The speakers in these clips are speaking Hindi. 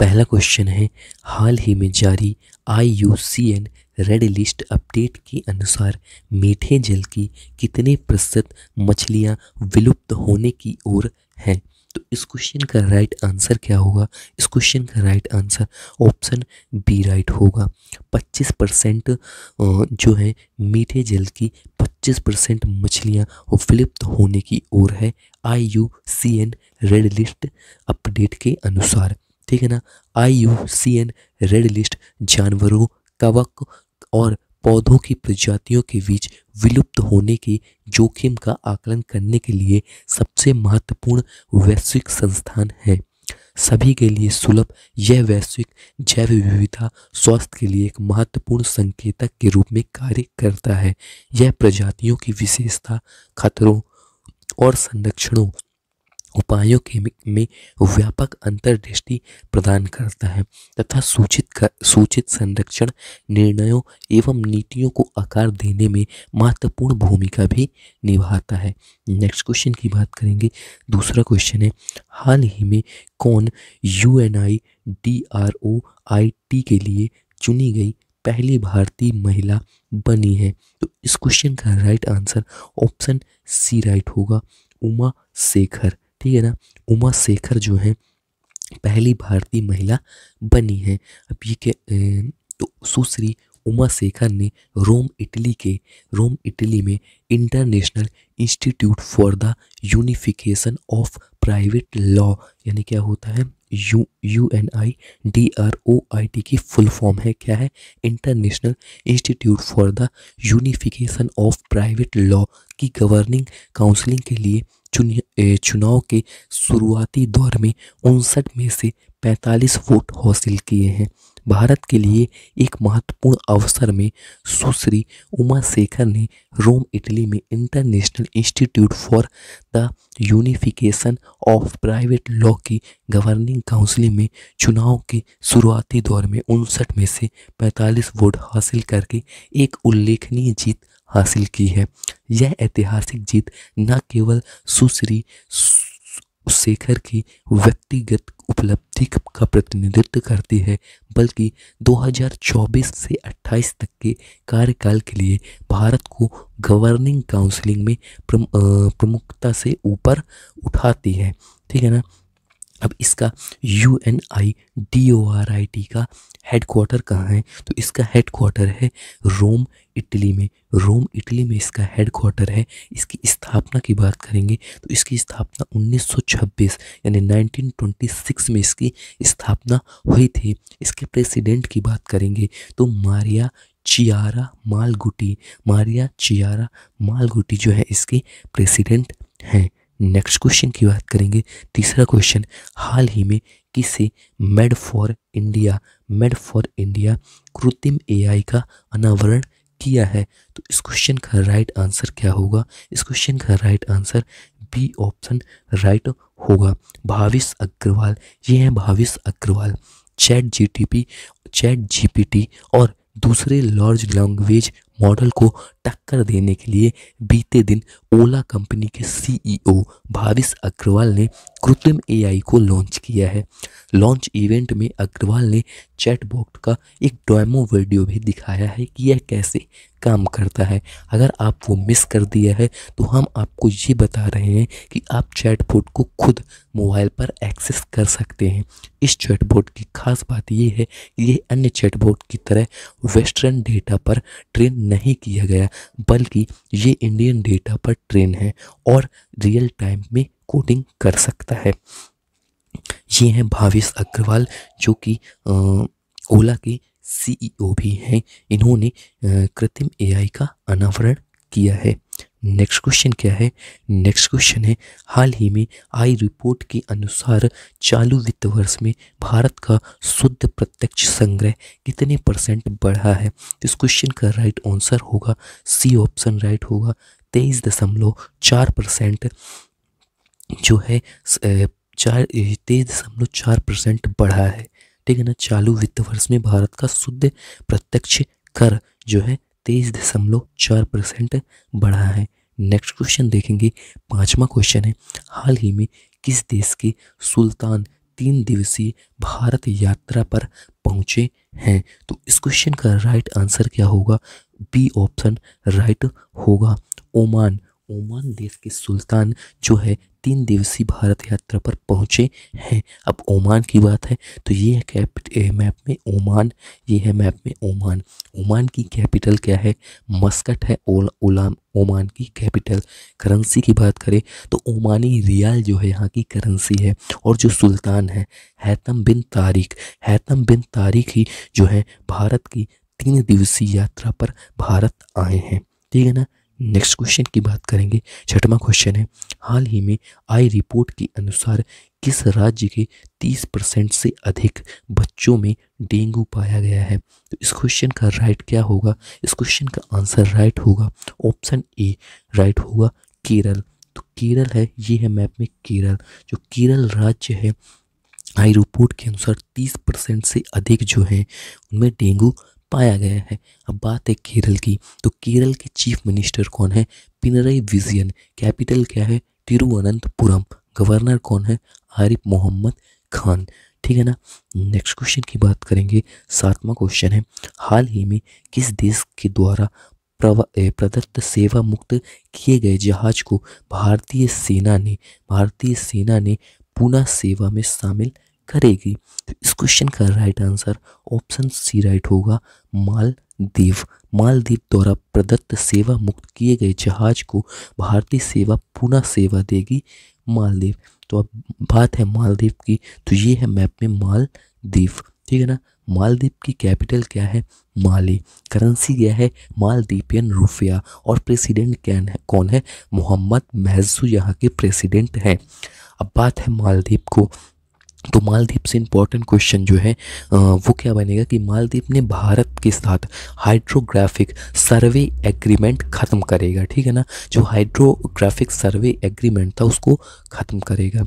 पहला क्वेश्चन है हाल ही में जारी I U C N red list update के अनुसार मीठे जल की कितने प्रतिशत मछलियाँ विलुप्त होने की ओर हैं तो इस क्वेश्चन का राइट आंसर क्या होगा इस क्वेश्चन का right answer option B right होगा 25 परसेंट जो है मीठे जल की 25 परसेंट मछलियाँ विलुप्त होने की ओर है I U C N red list update के अनुसार ठीक है ना I U C N red list जानवरों कवक और पौधों की प्रजातियों के बीच विलुप्त होने के जोखिम का आकलन करने के लिए सबसे महत्वपूर्ण वैश्विक संस्थान है सभी के लिए सुलभ यह वैश्विक जैव विविधता स्वास्थ्य के लिए एक महत्वपूर्ण संकेतक के रूप में कार्य करता है यह प्रजातियों की विशेषता खतरों और संरक्षणों उपायों के में व्यापक अंतर्दृष्टि प्रदान करता है तथा सूचित कर, सूचित संरक्षण निर्णयों एवं नीतियों को आकार देने में महत्वपूर्ण भूमिका भी निभाता है नेक्स्ट क्वेश्चन की बात करेंगे दूसरा क्वेश्चन है हाल ही में कौन U N I D R O I T के लिए चुनी गई पहली भारतीय महिला बनी है तो इस क्वेश्चन का right answer option C right होगा उमा शेखर ठीक है ना उमा शेखर जो है पहली भारतीय महिला बनी है अब ये के तो सुश्री उमा शेखर ने रोम इटली के रोम इटली में international institute for the unification of private law यानी क्या होता है U U N I D R O I T की फुल फॉर्म है क्या है international institute for the unification of private law की गवर्निंग काउंसिलिंग के लिए चुनाव के शुरुआती दौर में उनसठ में से 45 वोट हासिल किए हैं भारत के लिए एक महत्वपूर्ण अवसर में सुश्री उमा शेखर ने रोम इटली में international institute for unification of private law की गवर्निंग काउंसिल में चुनाव के शुरुआती दौर में उनसठ में से 45 वोट हासिल करके एक उल्लेखनीय जीत हासिल की है यह ऐतिहासिक जीत न केवल सुश्री शेखर की व्यक्तिगत उपलब्धि का प्रतिनिधित्व करती है बल्कि 2024 से 28 तक के कार्यकाल के लिए भारत को गवर्निंग काउंसिलिंग में प्रमुखता से ऊपर उठाती है ठीक है ना अब इसका U N I D O R I T का हेड क्वार्टर कहाँ है तो इसका हेड क्वार्टर है रोम इटली में रोम इटली में इसका हेड क्वार्टर है इसकी स्थापना की बात करेंगे तो इसकी स्थापना 1926 यानी 1926 में इसकी स्थापना हुई थी इसके प्रेसिडेंट की बात करेंगे तो Maria Chiara Malaguti Maria Chiara Malaguti जो है इसकी प्रेसिडेंट हैं नेक्स्ट क्वेश्चन की बात करेंगे तीसरा क्वेश्चन हाल ही में किसे made for India made for India कृत्रिम एआई का अनावरण किया है तो इस क्वेश्चन का राइट आंसर क्या होगा इस क्वेश्चन का right answer B option right होगा भाविस अग्रवाल ये हैं Bhavish Aggarwal chat P chat GPT और दूसरे लार्ज लैंग्वेज मॉडल को टक्कर देने के लिए बीते दिन ओला कंपनी के सीईओ e भाविस अग्रवाल ने कृत्रिम एआई को लॉन्च किया है लॉन्च इवेंट में अग्रवाल ने चैटबॉट का एक डोमो वीडियो भी दिखाया है कि यह कैसे काम करता है अगर आप वो मिस कर दिया है तो हम आपको ये बता रहे हैं कि आप चैटबॉट को खुद मोबाइल पर एक्सेस कर सकते हैं इस चैटबॉट की खास बात यह है कि यह अन्य चैटबॉट की तरह वेस्टर्न डेटा पर ट्रेन नहीं किया गया बल्कि ये इंडियन डेटा पर ट्रेन है और रियल टाइम में कोडिंग कर सकता है ये हैं भावेश अग्रवाल जो कि ओला के सीईओ e भी हैं इन्होंने कृत्रिम एआई का अनावरण किया है नेक्स्ट क्वेश्चन क्या है नेक्स्ट क्वेश्चन है हाल ही में आई रिपोर्ट के अनुसार चालू वित्त वर्ष में भारत का शुद्ध प्रत्यक्ष संग्रह कितने परसेंट बढ़ा है तो इस क्वेश्चन का राइट आंसर होगा सी ऑप्शन राइट होगा तेईस दशमलव चार परसेंट जो है चार तेईस दशमलव चार परसेंट बढ़ा है ठीक है ना चालू वित्त वर्ष में भारत का शुद्ध प्रत्यक्ष कर जो है तेईस दशमलव चार परसेंट बढ़ा है नेक्स्ट क्वेश्चन देखेंगे पांचवा क्वेश्चन है हाल ही में किस देश के सुल्तान तीन दिवसीय भारत यात्रा पर पहुंचे हैं तो इस क्वेश्चन का राइट आंसर क्या होगा बी ऑप्शन राइट होगा ओमान ओमान देश के सुल्तान जो है तीन दिवसीय भारत यात्रा पर पहुंचे हैं अब ओमान की बात है तो ये है कैपिट मैप में ओमान ये है मैप में ओमान ओमान की कैपिटल क्या है मस्कट है ओलाम ओमान की कैपिटल करेंसी की बात करें तो ओमानी रियाल जो है यहाँ की करेंसी है और जो सुल्तान है हैतम बिन तारिक हैतम बिन तारिक ही जो है भारत की तीन दिवसीय यात्रा पर भारत आए हैं ठीक है ना नेक्स्ट क्वेश्चन की बात करेंगे छठवां क्वेश्चन है हाल ही में आई रिपोर्ट के अनुसार किस राज्य के 30 परसेंट से अधिक बच्चों में डेंगू पाया गया है तो इस क्वेश्चन का राइट क्या होगा इस क्वेश्चन का आंसर राइट होगा ऑप्शन ए राइट होगा केरल तो केरल है ये है मैप में केरल जो केरल राज्य है आई रिपोर्ट के अनुसार 30 परसेंट से अधिक जो हैं उनमें डेंगू पाया गया है अब बात है केरल की तो केरल के चीफ मिनिस्टर कौन है पिनरई विजियन कैपिटल क्या है तिरुवनंतपुरम गवर्नर कौन है आरिफ मोहम्मद खान ठीक है ना नेक्स्ट क्वेश्चन की बात करेंगे सातवां क्वेश्चन है हाल ही में किस देश के द्वारा प्रदत्त सेवा मुक्त किए गए जहाज को भारतीय सेना ने भारतीय सेना ने पुनः सेवा में शामिल करेगी तो इस क्वेश्चन का right answer option C right होगा मालदीव मालदीव द्वारा प्रदत्त सेवा मुक्त किए गए जहाज को भारतीय सेवा पुनः सेवा देगी मालदीव तो अब बात है मालदीव की तो ये है मैप में मालदीव ठीक है ना मालदीव की कैपिटल क्या है माली करेंसी क्या है मालदीपियन रुपया और प्रेसिडेंट क्या है कौन है मोहम्मद महजू यहाँ के प्रेसिडेंट हैं अब बात है मालदीप को तो मालदीप से इम्पॉर्टेंट क्वेश्चन जो है वो क्या बनेगा कि मालदीप ने भारत के साथ हाइड्रोग्राफिक सर्वे एग्रीमेंट ख़त्म करेगा ठीक है ना जो हाइड्रोग्राफिक सर्वे एग्रीमेंट था उसको ख़त्म करेगा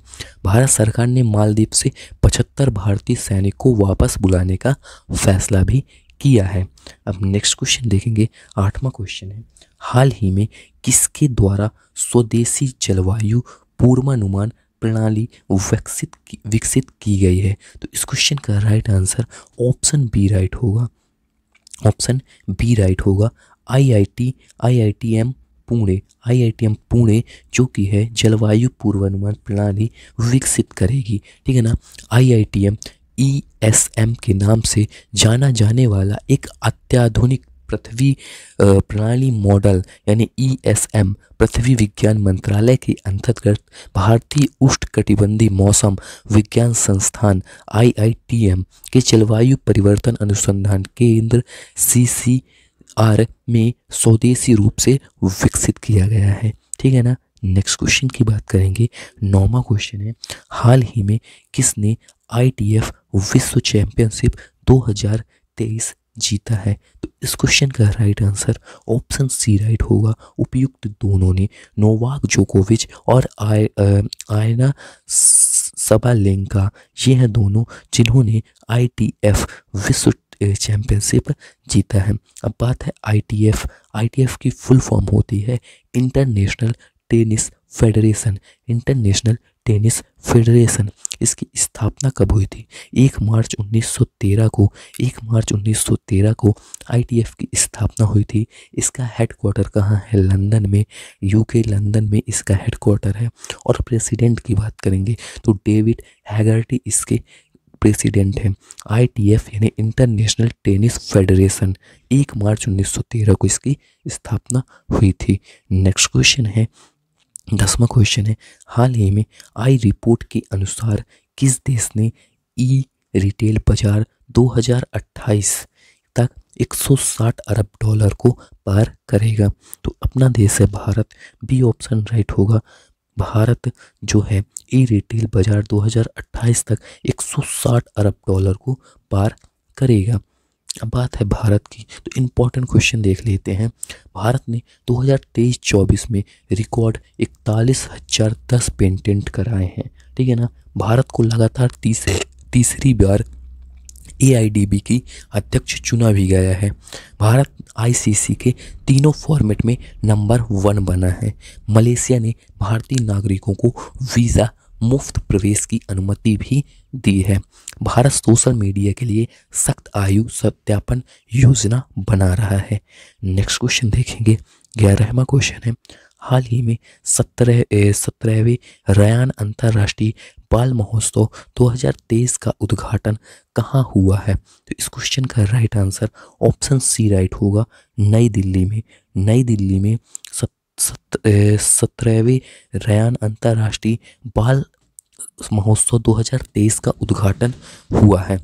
भारत सरकार ने मालदीप से पचहत्तर भारतीय सैनिक को वापस बुलाने का फैसला भी किया है अब नेक्स्ट क्वेश्चन देखेंगे आठवां क्वेश्चन है हाल ही में किसके द्वारा स्वदेशी जलवायु पूर्वानुमान प्रणाली विकसित की, विकसित की गई है तो इस क्वेश्चन का right answer option B right होगा ऑप्शन बी राइट होगा IIT IITM Pune IITM Pune जो कि है जलवायु पूर्वानुमान प्रणाली विकसित करेगी ठीक है ना आईआईटीएम ई एस एम के नाम से जाना जाने वाला एक अत्याधुनिक पृथ्वी प्रणाली मॉडल यानी एम e पृथ्वी विज्ञान मंत्रालय के अंतर्गत भारतीय उष्णकटिबंधीय मौसम विज्ञान संस्थान आईआईटीएम के जलवायु परिवर्तन अनुसंधान केंद्र सीसीआर में स्वदेशी रूप से विकसित किया गया है ठीक है ना नेक्स्ट क्वेश्चन की बात करेंगे नौवा क्वेश्चन है हाल ही में किसने आईटीएफ विश्व चैंपियनशिप 2023 जीता है तो इस क्वेश्चन का right answer option C right होगा उपयुक्त दोनों ने नोवाक जोकोविच और आय आयना सबालेंका ये हैं दोनों जिन्होंने आईटीएफ विश्व चैंपियनशिप जीता है अब बात है आईटीएफ आईटीएफ की फुल फॉर्म होती है international tennis federation international tennis federation इसकी स्थापना कब हुई थी एक मार्च 1913 को एक मार्च 1913 को आईटीएफ की स्थापना हुई थी इसका हेडक्वार्टर कहाँ है लंदन में यूके लंदन में इसका हेडक्वार्टर है और प्रेसिडेंट की बात करेंगे तो डेविड हैगर्टी इसके प्रेसिडेंट हैं आईटीएफ यानी इंटरनेशनल टेनिस फेडरेशन एक मार्च 1913 को इसकी स्थापना हुई थी नेक्स्ट क्वेश्चन है दसवा क्वेश्चन है हाल ही में आई रिपोर्ट के अनुसार किस देश ने ई रिटेल बाजार 2028 तक 160 अरब डॉलर को पार करेगा तो अपना देश है भारत बी ऑप्शन राइट होगा भारत जो है ई रिटेल बाजार 2028 तक 160 अरब डॉलर को पार करेगा अब बात है भारत की तो इम्पॉर्टेंट क्वेश्चन देख लेते हैं भारत ने 2023-24 में रिकॉर्ड इकतालीस हजार दस पेंटेंट कराए हैं ठीक है ना भारत को लगातार तीसरे तीसरी बार ए की अध्यक्ष चुना भी गया है भारत आईसीसी के तीनों फॉर्मेट में नंबर वन बना है मलेशिया ने भारतीय नागरिकों को वीज़ा मुफ्त प्रवेश की अनुमति भी दी है भारत सोशल मीडिया के लिए सख्त आयु सत्यापन योजना बना रहा है नेक्स्ट क्वेश्चन देखेंगे ग्यारहवा क्वेश्चन है हाल ही में सत्रह सत्रहवें रयान अंतर्राष्ट्रीय बाल महोत्सव 2023 का उद्घाटन कहाँ हुआ है तो इस क्वेश्चन का right answer option C right होगा नई दिल्ली में नई दिल्ली में सत सत्रहवीं रैन अंतर्राष्ट्रीय बाल महोत्सव 2023 का उद्घाटन हुआ है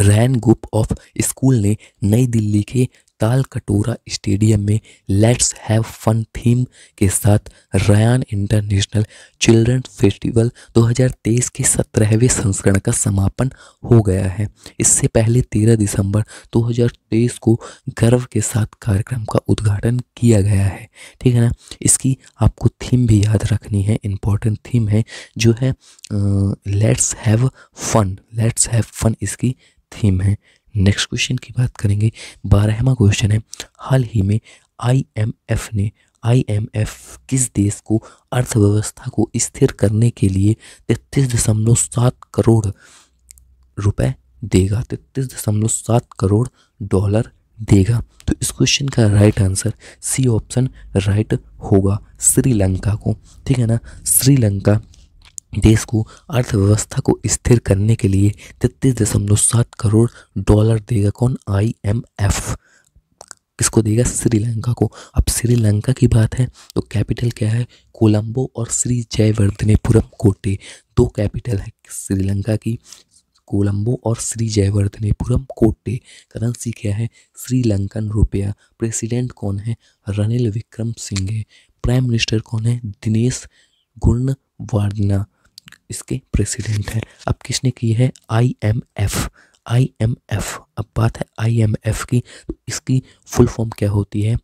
रैन ग्रुप ऑफ स्कूल ने नई दिल्ली के ताल कटोरा स्टेडियम में लेट्स हैव फन थीम के साथ रयान इंटरनेशनल चिल्ड्रन फेस्टिवल 2023 के सत्रहवें संस्करण का समापन हो गया है इससे पहले 13 दिसंबर 2023 को गर्व के साथ कार्यक्रम का उद्घाटन किया गया है ठीक है ना इसकी आपको थीम भी याद रखनी है इम्पॉर्टेंट थीम है जो है let's have fun let's have fun इसकी थीम है नेक्स्ट क्वेश्चन की बात करेंगे बारहवा क्वेश्चन है हाल ही में आईएमएफ ने आईएमएफ किस देश को अर्थव्यवस्था को स्थिर करने के लिए तैतीस दशमलव सात करोड़ रुपए देगा तैतीस दशमलव सात करोड़ डॉलर देगा तो इस क्वेश्चन का right answer C option right होगा श्रीलंका को ठीक है ना श्रीलंका देश को अर्थव्यवस्था को स्थिर करने के लिए तैतीस दशमलव सात करोड़ डॉलर देगा कौन आईएमएफ किसको देगा श्रीलंका को अब श्रीलंका की बात है तो कैपिटल क्या है कोलंबो और श्री जयवर्धनेपुरम कोटे दो कैपिटल है श्रीलंका की कोलंबो और श्री जयवर्धनेपुरम कोटे करेंसी क्या है श्रीलंकन रुपया प्रेसिडेंट कौन है Ranil Wickremesinghe prime minister कौन है दिनेश गुर्ण वार्ना इसके प्रेसिडेंट हैं अब किसने की है आईएमएफ आईएमएफ अब बात है आईएमएफ की इसकी फुल फॉर्म क्या होती है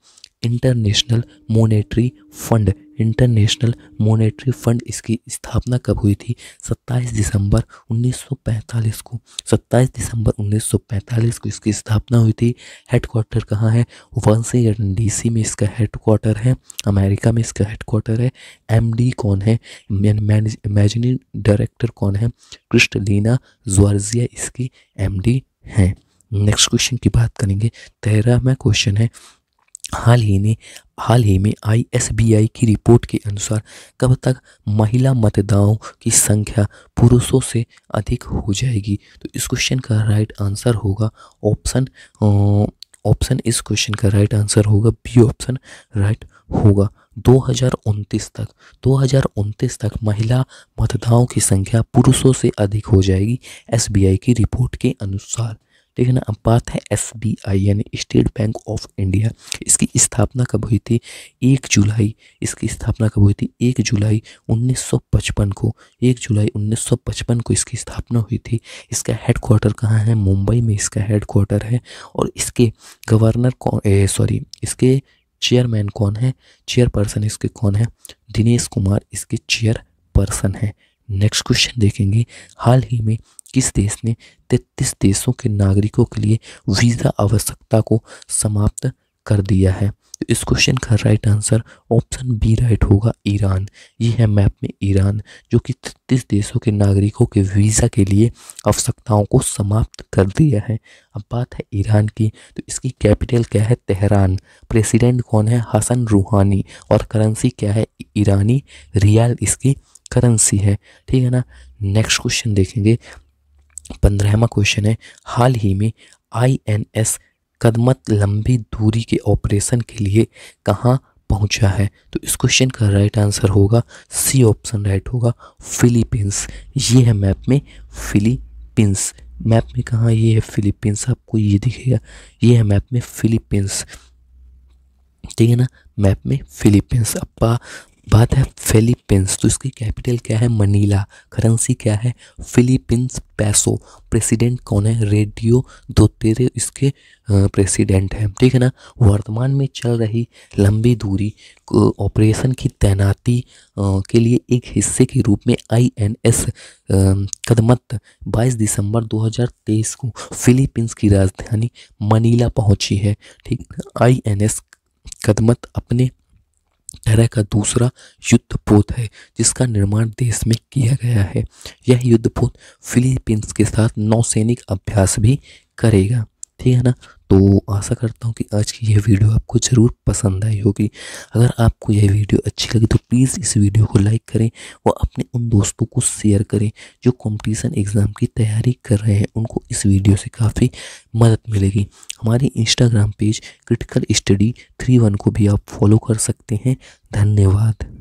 international monetary fund international monetary fund इसकी स्थापना कब हुई थी 27 दिसंबर 1945 को 27 दिसंबर 1945 को इसकी स्थापना हुई थी हेडक्वार्टर कहाँ है वाशिंगटन डीसी में इसका हेडक्वार्टर है अमेरिका में इसका हेडक्वार्टर है एमडी कौन है इमेजिनी डायरेक्टर कौन है क्रिस्टलीना जुआर्जिया इसकी एम हैं नेक्स्ट क्वेश्चन की बात करेंगे तेरहवा क्वेश्चन है हाल ही ने हाल ही में आईएसबीआई की रिपोर्ट के अनुसार कब तक महिला मतदाताओं की संख्या पुरुषों से अधिक हो जाएगी तो इस क्वेश्चन का राइट आंसर होगा ऑप्शन ऑप्शन इस क्वेश्चन का राइट आंसर होगा बी ऑप्शन राइट होगा उनतीस तक उनतीस तक महिला मतदाताओं की संख्या पुरुषों से अधिक हो जाएगी एसबीआई की रिपोर्ट के अनुसार ठीक है ना अब बात है एसबीआई यानी स्टेट बैंक ऑफ इंडिया इसकी स्थापना कब हुई थी एक जुलाई इसकी स्थापना कब हुई थी एक जुलाई 1955 को एक जुलाई 1955 को इसकी स्थापना हुई थी इसका हेडक्वार्टर कहाँ है मुंबई में इसका हेडक्वार्टर है और इसके गवर्नर कौन सॉरी इसके चेयरमैन कौन है चेयरपर्सन इसके कौन है दिनेश कुमार इसके चेयर पर्सन है नेक्स्ट क्वेश्चन देखेंगे हाल ही में किस देश ने तैतीस देशों के नागरिकों के लिए वीज़ा आवश्यकता को समाप्त कर दिया है तो इस क्वेश्चन का right answer option B right होगा ईरान ये है मैप में ईरान जो कि तैतीस देशों के नागरिकों के वीज़ा के लिए आवश्यकताओं को समाप्त कर दिया है अब बात है ईरान की तो इसकी कैपिटल क्या है तेहरान प्रेसिडेंट कौन है हसन रूहानी और करेंसी क्या है ईरानी रियाल इसकी करेंसी है ठीक है ना नेक्स्ट क्वेश्चन देखेंगे पंद्रहवा क्वेश्चन है हाल ही में आईएनएस कदमत लंबी दूरी के ऑपरेशन के लिए कहाँ पहुंचा है तो इस क्वेश्चन का राइट आंसर होगा सी ऑप्शन राइट होगा फिलीपींस ये है मैप में फिलीपींस मैप में कहाँ ये है फिलीपींस आपको ये दिखेगा ये है मैप में फिलीपींस ठीक है ना मैप में फिलीपींस अब बात है फिलीपींस तो इसकी कैपिटल क्या है मनीला करेंसी क्या है फिलीपींस पैसो प्रेसिडेंट कौन है रेडियो दो तेरे इसके प्रेसिडेंट हैं ठीक है ना वर्तमान में चल रही लंबी दूरी ऑपरेशन की तैनाती के लिए एक हिस्से के रूप में आईएनएस कदमत 22 दिसंबर 2023 को फिलीपींस की राजधानी मनीला पहुंची है ठीक आईएनएस कदमत अपने तरह का दूसरा युद्धपोत है जिसका निर्माण देश में किया गया है यह युद्धपोत फिलीपींस के साथ नौसैनिक अभ्यास भी करेगा ठीक है ना तो आशा करता हूँ कि आज की यह वीडियो आपको ज़रूर पसंद आई होगी अगर आपको यह वीडियो अच्छी लगी तो प्लीज़ इस वीडियो को लाइक करें और अपने उन दोस्तों को शेयर करें जो कंपटीशन एग्ज़ाम की तैयारी कर रहे हैं उनको इस वीडियो से काफ़ी मदद मिलेगी हमारे Instagram page critical study three one को भी आप फॉलो कर सकते हैं धन्यवाद